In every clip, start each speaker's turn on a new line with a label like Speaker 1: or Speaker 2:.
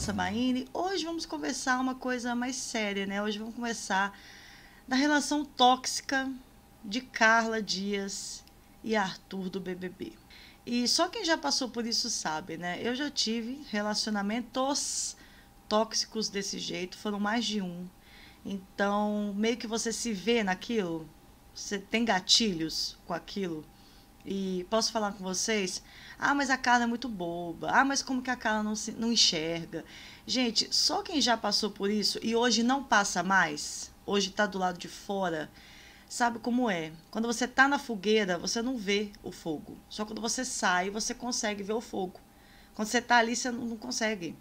Speaker 1: Bruna Sabaini. Hoje vamos conversar uma coisa mais séria, né? Hoje vamos conversar da relação tóxica de Carla Dias e Arthur do BBB. E só quem já passou por isso sabe, né? Eu já tive relacionamentos tóxicos desse jeito, foram mais de um. Então, meio que você se vê naquilo, você tem gatilhos com aquilo e posso falar com vocês? Ah, mas a Carla é muito boba. Ah, mas como que a Carla não, se, não enxerga? Gente, só quem já passou por isso e hoje não passa mais, hoje está do lado de fora, sabe como é. Quando você está na fogueira, você não vê o fogo. Só quando você sai, você consegue ver o fogo. Quando você está ali, você não, não consegue.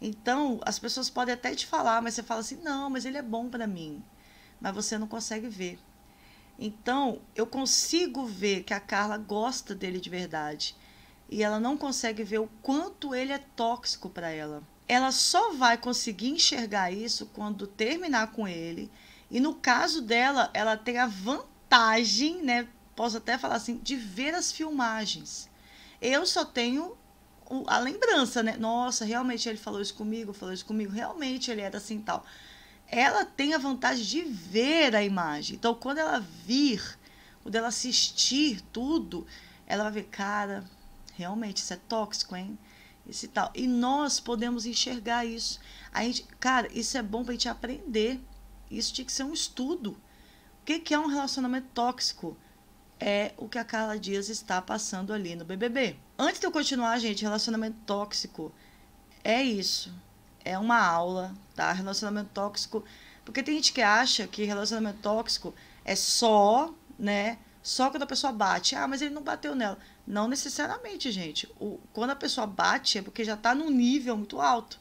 Speaker 1: Então, as pessoas podem até te falar, mas você fala assim: não, mas ele é bom para mim. Mas você não consegue ver. Então, eu consigo ver que a Carla gosta dele de verdade. E ela não consegue ver o quanto ele é tóxico para ela. Ela só vai conseguir enxergar isso quando terminar com ele. E no caso dela, ela tem a vantagem, né? Posso até falar assim, de ver as filmagens. Eu só tenho a lembrança, né? Nossa, realmente ele falou isso comigo, falou isso comigo, realmente ele era assim tal ela tem a vantagem de ver a imagem. Então, quando ela vir, quando ela assistir tudo, ela vai ver, cara, realmente isso é tóxico, hein? Esse tal. E nós podemos enxergar isso. A gente, cara, isso é bom para a gente aprender. Isso tinha que ser um estudo. O que, que é um relacionamento tóxico? É o que a Carla Dias está passando ali no BBB. Antes de eu continuar, gente, relacionamento tóxico é isso é uma aula, tá? Relacionamento tóxico. Porque tem gente que acha que relacionamento tóxico é só, né? Só quando a pessoa bate. Ah, mas ele não bateu nela. Não necessariamente, gente. O, quando a pessoa bate é porque já tá num nível muito alto.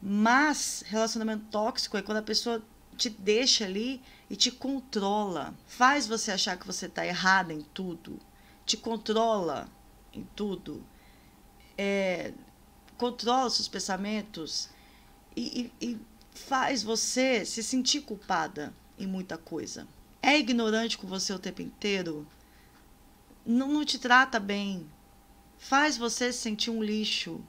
Speaker 1: Mas relacionamento tóxico é quando a pessoa te deixa ali e te controla. Faz você achar que você tá errada em tudo. Te controla em tudo. É, controla os seus pensamentos e, e, e faz você se sentir culpada em muita coisa. É ignorante com você o tempo inteiro, não, não te trata bem, faz você se sentir um lixo.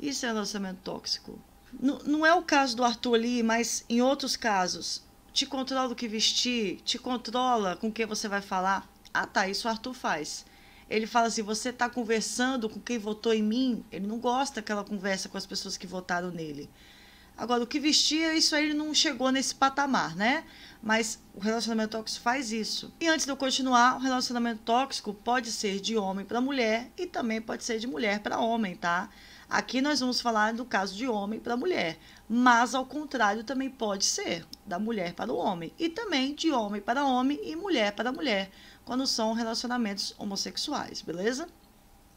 Speaker 1: Isso é relacionamento tóxico. N não é o caso do Arthur ali, mas em outros casos. Te controla o que vestir, te controla com quem você vai falar. Ah, tá, isso o Arthur faz ele fala assim: você está conversando com quem votou em mim? Ele não gosta daquela conversa com as pessoas que votaram nele. Agora, o que vestia, isso aí ele não chegou nesse patamar, né? Mas o relacionamento tóxico faz isso. E antes de eu continuar, o relacionamento tóxico pode ser de homem para mulher e também pode ser de mulher para homem, tá? Aqui nós vamos falar do caso de homem para mulher, mas ao contrário também pode ser da mulher para o homem e também de homem para homem e mulher para mulher quando são relacionamentos homossexuais, beleza?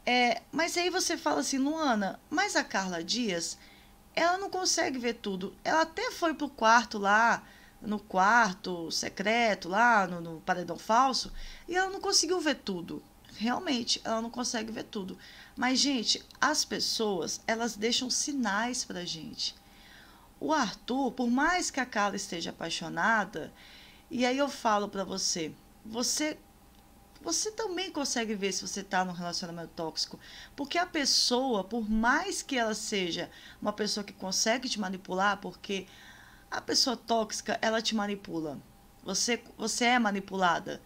Speaker 1: É, mas aí você fala assim, Luana, mas a Carla Dias, ela não consegue ver tudo. Ela até foi pro quarto lá, no quarto secreto, lá no, no paredão falso, e ela não conseguiu ver tudo. Realmente, ela não consegue ver tudo. Mas, gente, as pessoas, elas deixam sinais pra gente. O Arthur, por mais que a Carla esteja apaixonada, e aí eu falo para você, você você também consegue ver se você está num relacionamento tóxico. Porque a pessoa, por mais que ela seja uma pessoa que consegue te manipular, porque a pessoa tóxica, ela te manipula. Você, você é manipulada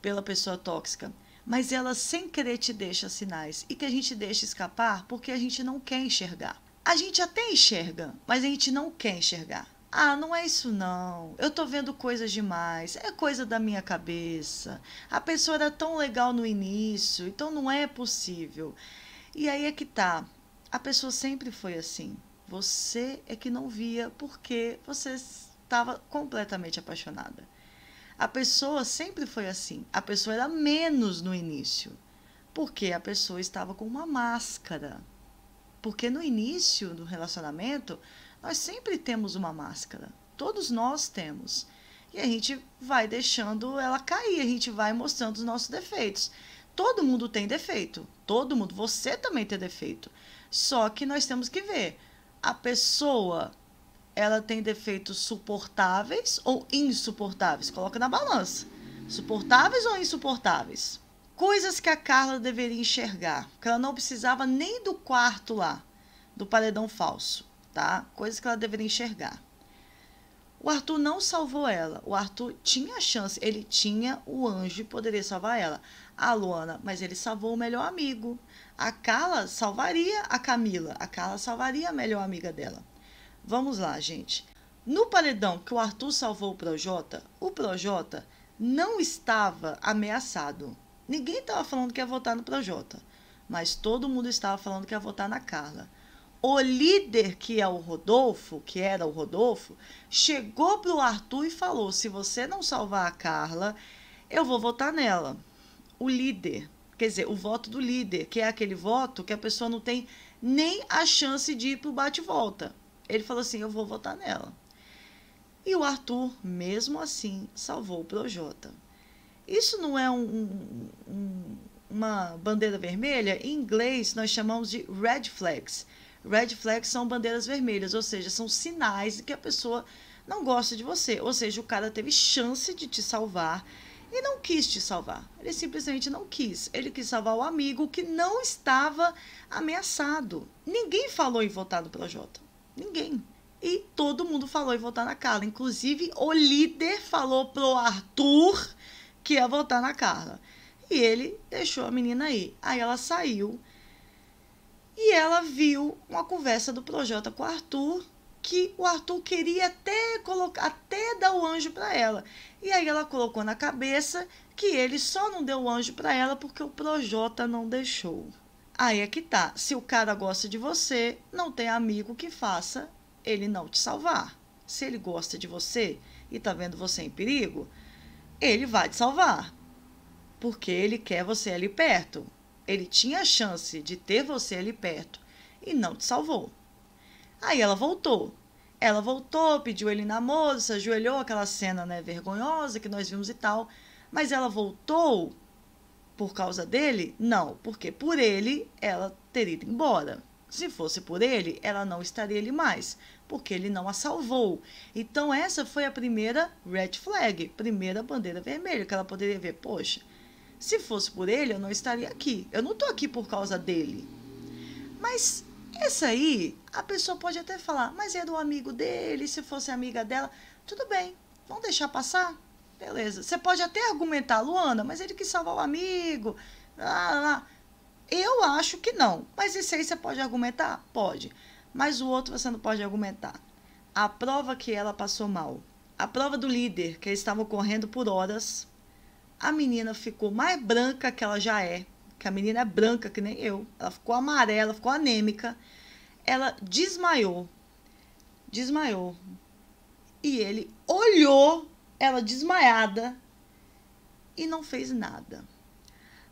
Speaker 1: pela pessoa tóxica. Mas ela, sem querer, te deixa sinais. E que a gente deixa escapar porque a gente não quer enxergar. A gente até enxerga, mas a gente não quer enxergar. Ah, não é isso não. Eu tô vendo coisas demais. É coisa da minha cabeça. A pessoa era tão legal no início, então não é possível. E aí é que tá. A pessoa sempre foi assim. Você é que não via porque você estava completamente apaixonada. A pessoa sempre foi assim. A pessoa era menos no início, porque a pessoa estava com uma máscara. Porque no início do relacionamento, nós sempre temos uma máscara. Todos nós temos. E a gente vai deixando ela cair, a gente vai mostrando os nossos defeitos. Todo mundo tem defeito. Todo mundo. Você também tem defeito. Só que nós temos que ver. A pessoa ela tem defeitos suportáveis ou insuportáveis? Coloca na balança. Suportáveis ou insuportáveis? Coisas que a Carla deveria enxergar, que ela não precisava nem do quarto lá, do paredão falso tá? Coisas que ela deveria enxergar. O Arthur não salvou ela. O Arthur tinha a chance, ele tinha o anjo e poderia salvar ela. A Luana, mas ele salvou o melhor amigo. A Carla salvaria a Camila. A Carla salvaria a melhor amiga dela. Vamos lá, gente. No paredão que o Arthur salvou o Projota, o Projota não estava ameaçado. Ninguém estava falando que ia votar no Projota, mas todo mundo estava falando que ia votar na Carla o líder que é o Rodolfo, que era o Rodolfo, chegou pro Arthur e falou: se você não salvar a Carla, eu vou votar nela. O líder, quer dizer, o voto do líder, que é aquele voto que a pessoa não tem nem a chance de ir pro bate-volta. Ele falou assim: eu vou votar nela. E o Arthur, mesmo assim, salvou o Projota. Isso não é um, um, uma bandeira vermelha? Em inglês, nós chamamos de red flags Red flags são bandeiras vermelhas, ou seja, são sinais de que a pessoa não gosta de você. Ou seja, o cara teve chance de te salvar e não quis te salvar. Ele simplesmente não quis. Ele quis salvar o amigo que não estava ameaçado. Ninguém falou em votar no Projota. Ninguém. E todo mundo falou em votar na Carla. Inclusive, o líder falou pro Arthur que ia votar na Carla. E ele deixou a menina aí. Aí ela saiu e ela viu uma conversa do Projota com o Arthur, que o Arthur queria até colocar, até dar o anjo para ela. E aí ela colocou na cabeça que ele só não deu o anjo para ela porque o Projota não deixou. Aí é que tá. Se o cara gosta de você, não tem amigo que faça ele não te salvar. Se ele gosta de você e tá vendo você em perigo, ele vai te salvar. Porque ele quer você ali perto. Ele tinha a chance de ter você ali perto e não te salvou. Aí ela voltou. Ela voltou, pediu ele namoro, se ajoelhou, aquela cena né, vergonhosa que nós vimos e tal. Mas ela voltou por causa dele? Não, porque por ele ela teria ido embora. Se fosse por ele, ela não estaria ali mais, porque ele não a salvou. Então, essa foi a primeira red flag, primeira bandeira vermelha que ela poderia ver. Poxa, se fosse por ele, eu não estaria aqui. Eu não estou aqui por causa dele. Mas essa aí, a pessoa pode até falar, mas era é um amigo dele, se fosse amiga dela. Tudo bem, vamos deixar passar? Beleza. Você pode até argumentar, Luana, mas ele quis salvar o amigo. Lá, lá. Eu acho que não. Mas isso aí você pode argumentar? Pode. Mas o outro você não pode argumentar. A prova que ela passou mal. A prova do líder, que eles estavam correndo por horas a menina ficou mais branca que ela já é, que a menina é branca que nem eu, ela ficou amarela, ficou anêmica, ela desmaiou, desmaiou. E ele olhou ela desmaiada e não fez nada.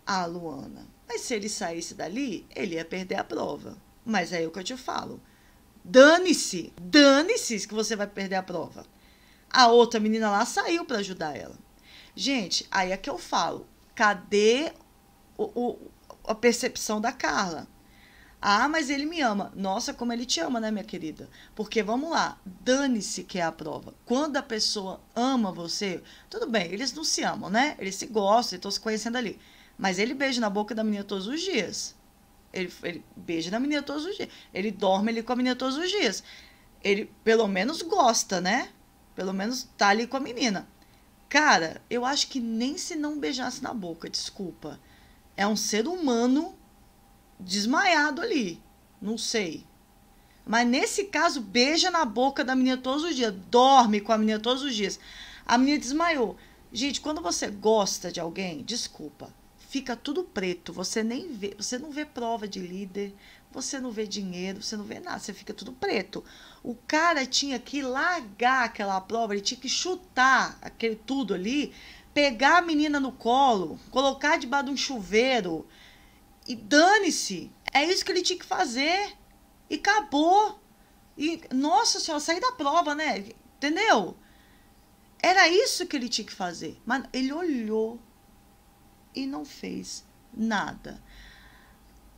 Speaker 1: Ah, Luana, mas se ele saísse dali, ele ia perder a prova. Mas é eu que eu te falo. Dane-se, dane-se que você vai perder a prova. A outra menina lá saiu para ajudar ela. Gente, aí é que eu falo. Cadê o, o, a percepção da Carla? Ah, mas ele me ama. Nossa, como ele te ama, né, minha querida? Porque vamos lá, dane-se que é a prova. Quando a pessoa ama você, tudo bem, eles não se amam, né? Eles se gostam, estão se conhecendo ali. Mas ele beija na boca da menina todos os dias. Ele, ele beija na menina todos os dias. Ele dorme ali com a menina todos os dias. Ele pelo menos gosta, né? Pelo menos tá ali com a menina. Cara, eu acho que nem se não beijasse na boca, desculpa. É um ser humano desmaiado ali. Não sei. Mas nesse caso, beija na boca da menina todos os dias. Dorme com a menina todos os dias. A menina desmaiou. Gente, quando você gosta de alguém, desculpa, fica tudo preto. Você nem vê, você não vê prova de líder, você não vê dinheiro, você não vê nada, você fica tudo preto. O cara tinha que largar aquela prova, ele tinha que chutar aquele tudo ali, pegar a menina no colo, colocar debaixo de um chuveiro e dane-se. É isso que ele tinha que fazer. E acabou. E, nossa senhora, sair da prova, né? Entendeu? Era isso que ele tinha que fazer. Mas ele olhou e não fez nada.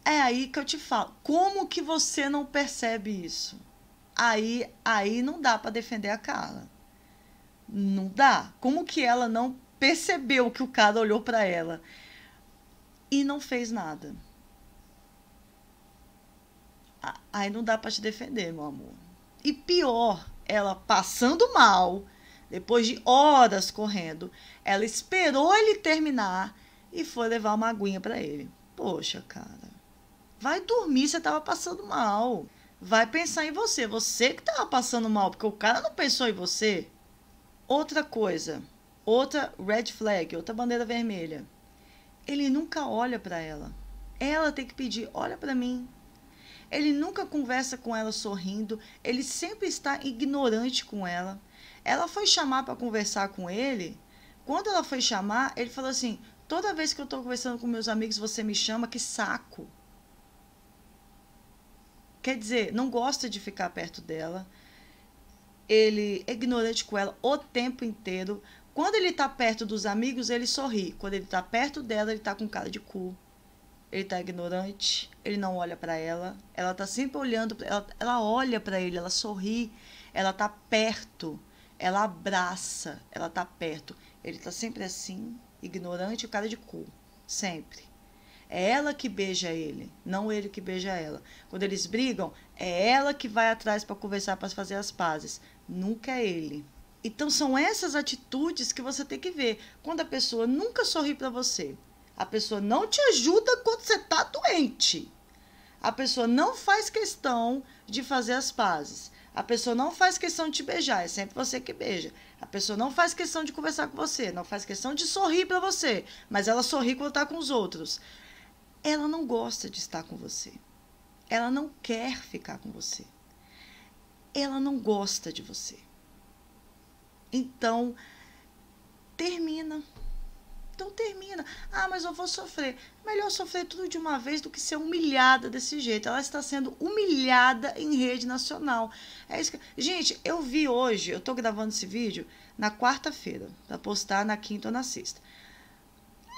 Speaker 1: É aí que eu te falo. Como que você não percebe isso? Aí, aí não dá para defender a Carla. Não dá. Como que ela não percebeu que o cara olhou para ela e não fez nada? Aí não dá para te defender, meu amor. E pior, ela passando mal, depois de horas correndo, ela esperou ele terminar e foi levar uma aguinha para ele. Poxa, cara. Vai dormir, você estava passando mal. Vai pensar em você, você que estava passando mal, porque o cara não pensou em você. Outra coisa, outra red flag, outra bandeira vermelha. Ele nunca olha para ela. Ela tem que pedir, olha para mim. Ele nunca conversa com ela sorrindo, ele sempre está ignorante com ela. Ela foi chamar para conversar com ele. Quando ela foi chamar, ele falou assim: "Toda vez que eu estou conversando com meus amigos, você me chama, que saco". Quer dizer, não gosta de ficar perto dela. Ele é ignorante com ela o tempo inteiro. Quando ele está perto dos amigos, ele sorri. Quando ele está perto dela, ele está com cara de cu. Ele está ignorante, ele não olha para ela. Ela está sempre olhando, ela, ela olha para ele, ela sorri, ela está perto, ela abraça, ela está perto. Ele está sempre assim, ignorante, o cara de cu, sempre. É ela que beija ele, não ele que beija ela. Quando eles brigam, é ela que vai atrás para conversar, para fazer as pazes. Nunca é ele. Então são essas atitudes que você tem que ver. Quando a pessoa nunca sorri para você, a pessoa não te ajuda quando você tá doente. A pessoa não faz questão de fazer as pazes. A pessoa não faz questão de te beijar, é sempre você que beija. A pessoa não faz questão de conversar com você, não faz questão de sorrir para você, mas ela sorri quando está com os outros ela não gosta de estar com você. Ela não quer ficar com você. Ela não gosta de você. Então, termina. Então termina. Ah, mas eu vou sofrer. Melhor sofrer tudo de uma vez do que ser humilhada desse jeito. Ela está sendo humilhada em rede nacional. É isso que... Gente, eu vi hoje, eu estou gravando esse vídeo na quarta-feira, para postar na quinta ou na sexta.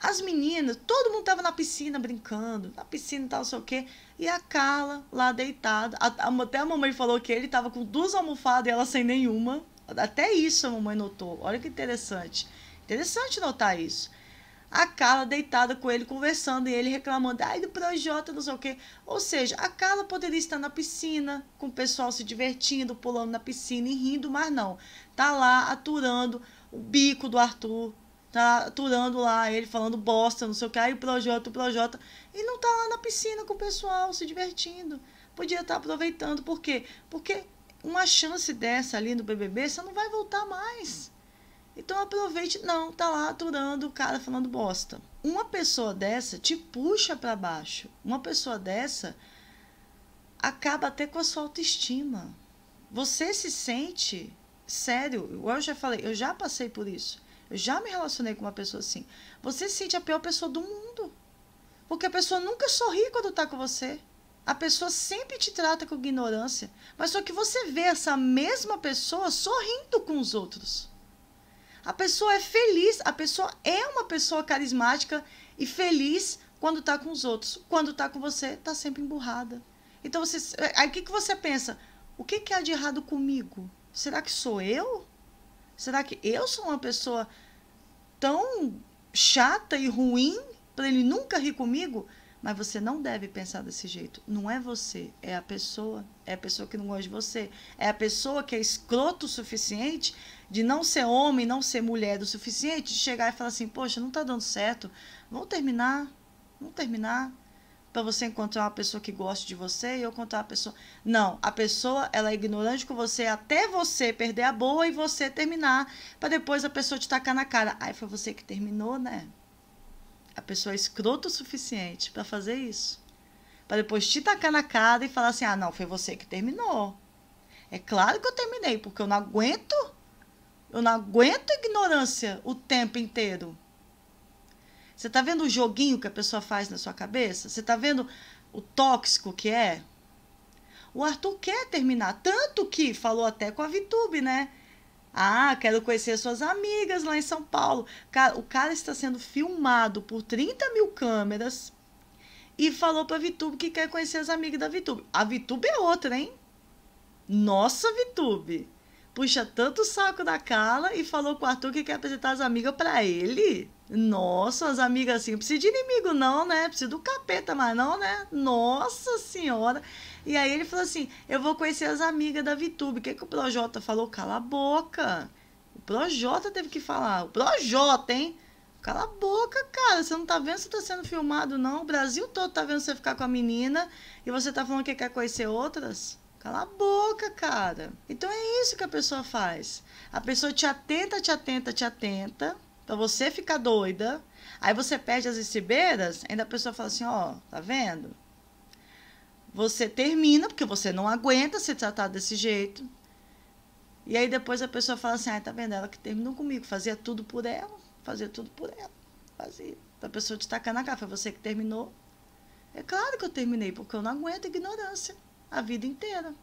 Speaker 1: As meninas, todo mundo tava na piscina brincando, na piscina e tal, não sei o quê. E a Carla lá deitada. A, a, até a mamãe falou que ele tava com duas almofadas e ela sem nenhuma. Até isso a mamãe notou. Olha que interessante. Interessante notar isso. A Carla deitada com ele, conversando, e ele reclamando, ai, do Projota, não sei o quê. Ou seja, a Carla poderia estar na piscina, com o pessoal se divertindo, pulando na piscina e rindo, mas não. Tá lá aturando o bico do Arthur, tá aturando lá, ele falando bosta, não sei o que, aí o Projota, o Projota, e não tá lá na piscina com o pessoal, se divertindo. Podia estar tá aproveitando, por quê? Porque uma chance dessa ali no BBB, você não vai voltar mais. Então aproveite, não, tá lá aturando o cara falando bosta. Uma pessoa dessa te puxa para baixo. Uma pessoa dessa acaba até com a sua autoestima. Você se sente sério, eu já falei, eu já passei por isso. Eu já me relacionei com uma pessoa assim. Você se sente a pior pessoa do mundo. Porque a pessoa nunca sorri quando está com você. A pessoa sempre te trata com ignorância. Mas só que você vê essa mesma pessoa sorrindo com os outros. A pessoa é feliz, a pessoa é uma pessoa carismática e feliz quando está com os outros. Quando está com você, está sempre emburrada. Então, você, aí o que, que você pensa? O que, que há de errado comigo? Será que sou eu? Será que eu sou uma pessoa tão chata e ruim para ele nunca rir comigo? Mas você não deve pensar desse jeito. Não é você, é a pessoa. É a pessoa que não gosta de você. É a pessoa que é escroto o suficiente de não ser homem, não ser mulher do suficiente, de chegar e falar assim: Poxa, não tá dando certo. Vamos terminar. Vamos terminar para você encontrar uma pessoa que goste de você e eu contar a pessoa. Não, a pessoa ela é ignorante com você até você perder a boa e você terminar, para depois a pessoa te tacar na cara. aí foi você que terminou, né? A pessoa é escrota o suficiente para fazer isso. Para depois te tacar na cara e falar assim: "Ah, não, foi você que terminou". É claro que eu terminei, porque eu não aguento eu não aguento ignorância o tempo inteiro. Você tá vendo o joguinho que a pessoa faz na sua cabeça? Você tá vendo o tóxico que é? O Arthur quer terminar, tanto que falou até com a Vitube, né? Ah, quero conhecer suas amigas lá em São Paulo. O cara está sendo filmado por 30 mil câmeras e falou para a Vitube que quer conhecer as amigas da Vitube. A Vitube é outra, hein? Nossa, Vitube! puxa tanto o saco da Carla e falou com o Arthur que quer apresentar as amigas para ele. Nossa, as amigas assim, não precisa de inimigo não, né? Precisa do capeta, mas não, né? Nossa senhora. E aí ele falou assim, eu vou conhecer as amigas da VTube. O que, que o Projota falou? Cala a boca. O Projota teve que falar. O Projota, hein? Cala a boca, cara. Você não tá vendo você tá sendo filmado, não. O Brasil todo tá vendo você ficar com a menina e você tá falando que quer conhecer outras. Cala a boca, cara. Então é isso que a pessoa faz. A pessoa te atenta, te atenta, te atenta. Então você fica doida. Aí você perde as estribeiras, ainda a pessoa fala assim, ó, oh, tá vendo? Você termina, porque você não aguenta ser tratado desse jeito. E aí depois a pessoa fala assim, ah, tá vendo? Ela que terminou comigo, fazia tudo por ela, fazia tudo por ela, fazia. Então a pessoa te taca na cara, foi você que terminou. É claro que eu terminei, porque eu não aguento ignorância a vida inteira.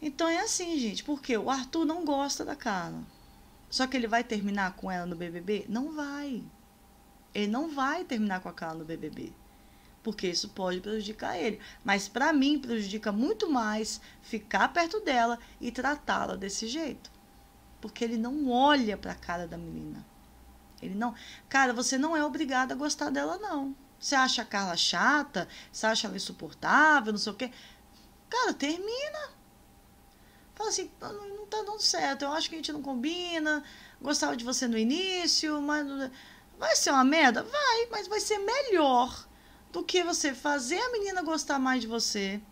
Speaker 1: Então é assim, gente, porque o Arthur não gosta da Carla. Só que ele vai terminar com ela no BBB? Não vai. Ele não vai terminar com a Carla no BBB. Porque isso pode prejudicar ele. Mas para mim, prejudica muito mais ficar perto dela e tratá-la desse jeito. Porque ele não olha para a cara da menina. Ele não. Cara, você não é obrigado a gostar dela, não. Você acha a Carla chata? Você acha ela insuportável? Não sei o quê. Cara, termina. Fala assim, não tá dando certo. Eu acho que a gente não combina. Gostava de você no início, mas. Vai ser uma merda? Vai, mas vai ser melhor do que você fazer a menina gostar mais de você.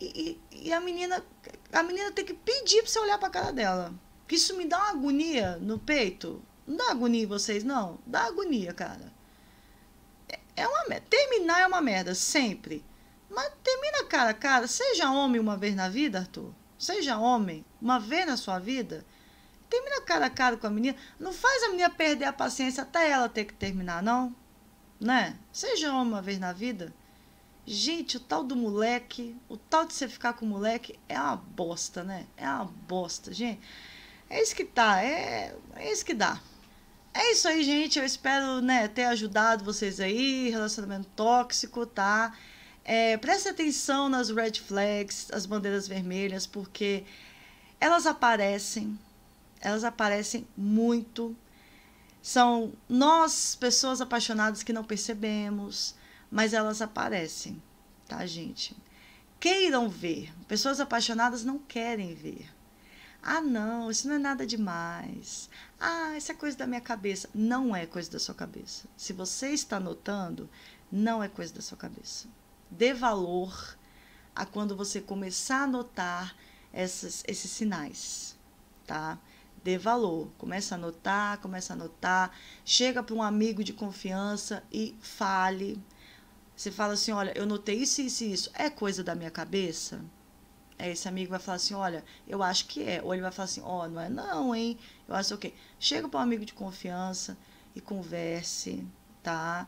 Speaker 1: E, e, e a menina. A menina tem que pedir pra você olhar pra cara dela. Isso me dá uma agonia no peito. Não dá agonia em vocês, não. Dá agonia, cara. É uma merda. Terminar é uma merda, sempre. Mas termina cara a cara. Seja homem uma vez na vida, Arthur. Seja homem uma vez na sua vida. Termina cara a cara com a menina. Não faz a menina perder a paciência até ela ter que terminar, não. Né? Seja homem uma vez na vida. Gente, o tal do moleque, o tal de você ficar com o moleque é uma bosta, né? É uma bosta, gente. É isso que tá, é, é isso que dá. É isso aí, gente. Eu espero né, ter ajudado vocês aí. Relacionamento tóxico, tá? É, preste atenção nas red flags, as bandeiras vermelhas, porque elas aparecem. Elas aparecem muito. São nós, pessoas apaixonadas, que não percebemos, mas elas aparecem, tá, gente? Queiram ver. Pessoas apaixonadas não querem ver. Ah, não, isso não é nada demais. Ah, isso é coisa da minha cabeça. Não é coisa da sua cabeça. Se você está notando, não é coisa da sua cabeça. Dê valor a quando você começar a notar essas, esses sinais, tá? Dê valor. Começa a notar, começa a notar. Chega para um amigo de confiança e fale. Você fala assim: olha, eu notei isso, isso, isso. É coisa da minha cabeça? É, esse amigo vai falar assim, olha, eu acho que é. Ou ele vai falar assim, ó, oh, não é não, hein? Eu acho o quê? Chega para um amigo de confiança e converse, tá?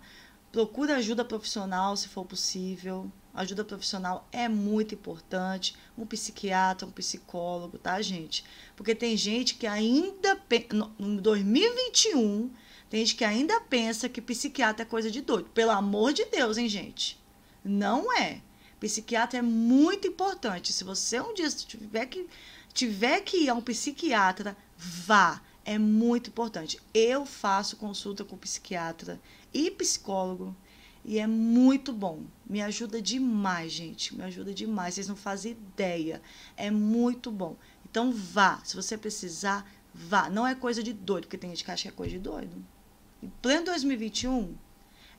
Speaker 1: Procure ajuda profissional, se for possível. Ajuda profissional é muito importante. Um psiquiatra, um psicólogo, tá, gente? Porque tem gente que ainda, no 2021, tem gente que ainda pensa que psiquiatra é coisa de doido. Pelo amor de Deus, hein, gente? Não é. Psiquiatra é muito importante. Se você um dia tiver que, tiver que ir a um psiquiatra, vá. É muito importante. Eu faço consulta com psiquiatra e psicólogo e é muito bom. Me ajuda demais, gente. Me ajuda demais. Vocês não fazem ideia. É muito bom. Então vá. Se você precisar, vá. Não é coisa de doido, porque tem gente que acha que é coisa de doido. Em pleno 2021,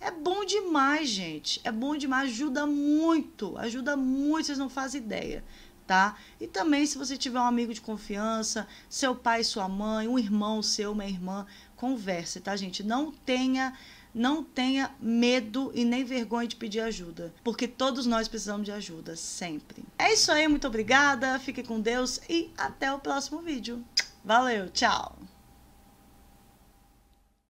Speaker 1: é bom demais, gente. É bom demais, ajuda muito, ajuda muito, vocês não fazem ideia, tá? E também se você tiver um amigo de confiança, seu pai, sua mãe, um irmão seu, uma irmã, converse, tá, gente? Não tenha não tenha medo e nem vergonha de pedir ajuda, porque todos nós precisamos de ajuda, sempre. É isso aí, muito obrigada, fique com Deus e até o próximo vídeo. Valeu, tchau!